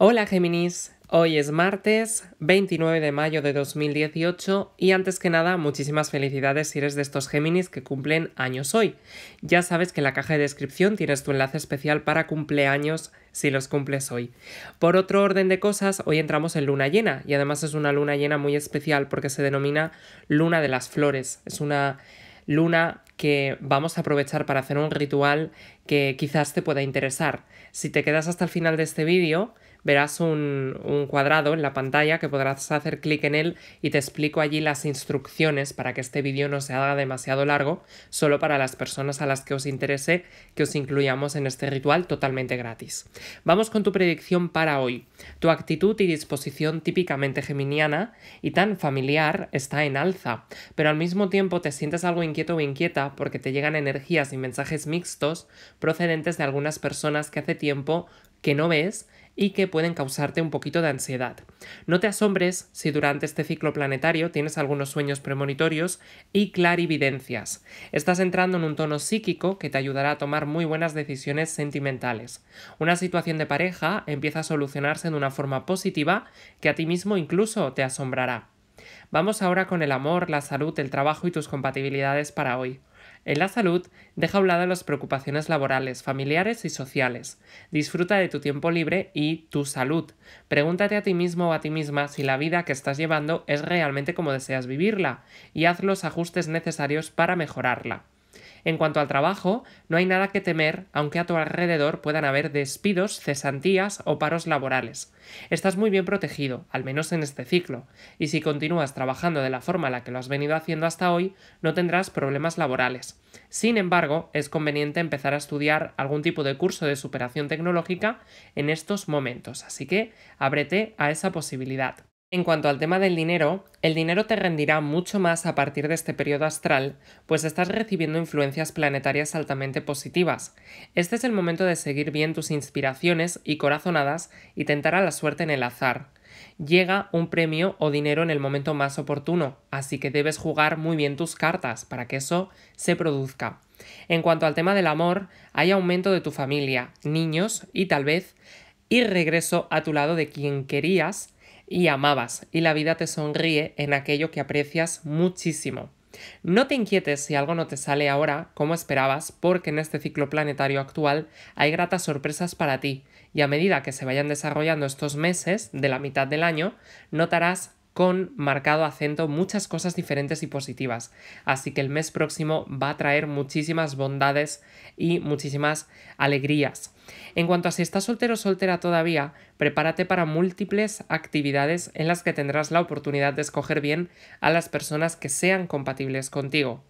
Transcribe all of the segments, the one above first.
Hola Géminis, hoy es martes 29 de mayo de 2018 y antes que nada muchísimas felicidades si eres de estos Géminis que cumplen años hoy. Ya sabes que en la caja de descripción tienes tu enlace especial para cumpleaños si los cumples hoy. Por otro orden de cosas, hoy entramos en luna llena y además es una luna llena muy especial porque se denomina luna de las flores. Es una luna que vamos a aprovechar para hacer un ritual que quizás te pueda interesar. Si te quedas hasta el final de este vídeo, verás un, un cuadrado en la pantalla que podrás hacer clic en él y te explico allí las instrucciones para que este vídeo no se haga demasiado largo, solo para las personas a las que os interese que os incluyamos en este ritual totalmente gratis. Vamos con tu predicción para hoy. Tu actitud y disposición típicamente geminiana y tan familiar está en alza, pero al mismo tiempo te sientes algo inquieto o inquieta porque te llegan energías y mensajes mixtos procedentes de algunas personas que hace tiempo que no ves y que pueden causarte un poquito de ansiedad. No te asombres si durante este ciclo planetario tienes algunos sueños premonitorios y clarividencias. Estás entrando en un tono psíquico que te ayudará a tomar muy buenas decisiones sentimentales. Una situación de pareja empieza a solucionarse de una forma positiva que a ti mismo incluso te asombrará. Vamos ahora con el amor, la salud, el trabajo y tus compatibilidades para hoy. En la salud, deja a un lado las preocupaciones laborales, familiares y sociales. Disfruta de tu tiempo libre y tu salud. Pregúntate a ti mismo o a ti misma si la vida que estás llevando es realmente como deseas vivirla y haz los ajustes necesarios para mejorarla. En cuanto al trabajo, no hay nada que temer, aunque a tu alrededor puedan haber despidos, cesantías o paros laborales. Estás muy bien protegido, al menos en este ciclo, y si continúas trabajando de la forma en la que lo has venido haciendo hasta hoy, no tendrás problemas laborales. Sin embargo, es conveniente empezar a estudiar algún tipo de curso de superación tecnológica en estos momentos, así que ábrete a esa posibilidad. En cuanto al tema del dinero, el dinero te rendirá mucho más a partir de este periodo astral, pues estás recibiendo influencias planetarias altamente positivas. Este es el momento de seguir bien tus inspiraciones y corazonadas y tentar a la suerte en el azar. Llega un premio o dinero en el momento más oportuno, así que debes jugar muy bien tus cartas para que eso se produzca. En cuanto al tema del amor, hay aumento de tu familia, niños y tal vez, y regreso a tu lado de quien querías, y amabas, y la vida te sonríe en aquello que aprecias muchísimo. No te inquietes si algo no te sale ahora como esperabas, porque en este ciclo planetario actual hay gratas sorpresas para ti, y a medida que se vayan desarrollando estos meses de la mitad del año, notarás con marcado acento muchas cosas diferentes y positivas. Así que el mes próximo va a traer muchísimas bondades y muchísimas alegrías. En cuanto a si estás soltero o soltera todavía, prepárate para múltiples actividades en las que tendrás la oportunidad de escoger bien a las personas que sean compatibles contigo.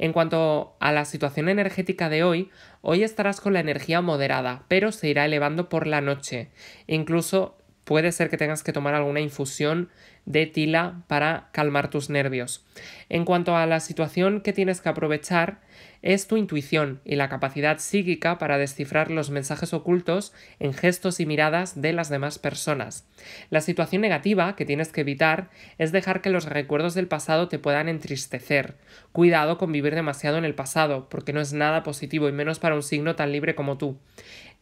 En cuanto a la situación energética de hoy, hoy estarás con la energía moderada, pero se irá elevando por la noche. Incluso puede ser que tengas que tomar alguna infusión de tila para calmar tus nervios. En cuanto a la situación que tienes que aprovechar, es tu intuición y la capacidad psíquica para descifrar los mensajes ocultos en gestos y miradas de las demás personas. La situación negativa que tienes que evitar es dejar que los recuerdos del pasado te puedan entristecer. Cuidado con vivir demasiado en el pasado, porque no es nada positivo y menos para un signo tan libre como tú.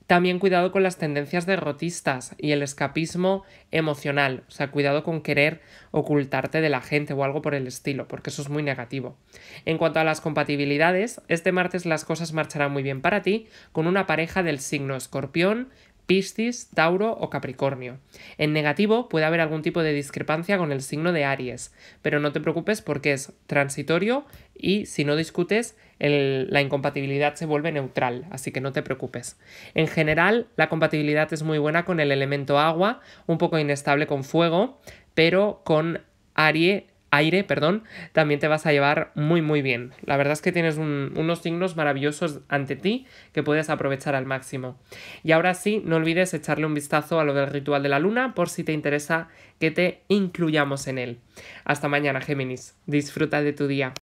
También cuidado con las tendencias derrotistas y el escapismo emocional, o sea, cuidado con querer ocultarte de la gente o algo por el estilo, porque eso es muy negativo. En cuanto a las compatibilidades, este martes las cosas marcharán muy bien para ti con una pareja del signo escorpión, Piscis, Tauro o Capricornio. En negativo puede haber algún tipo de discrepancia con el signo de Aries, pero no te preocupes porque es transitorio y si no discutes la incompatibilidad se vuelve neutral, así que no te preocupes. En general, la compatibilidad es muy buena con el elemento agua, un poco inestable con fuego, pero con aire, aire perdón, también te vas a llevar muy muy bien. La verdad es que tienes unos signos maravillosos ante ti que puedes aprovechar al máximo. Y ahora sí, no olvides echarle un vistazo a lo del ritual de la luna por si te interesa que te incluyamos en él. Hasta mañana, Géminis. Disfruta de tu día.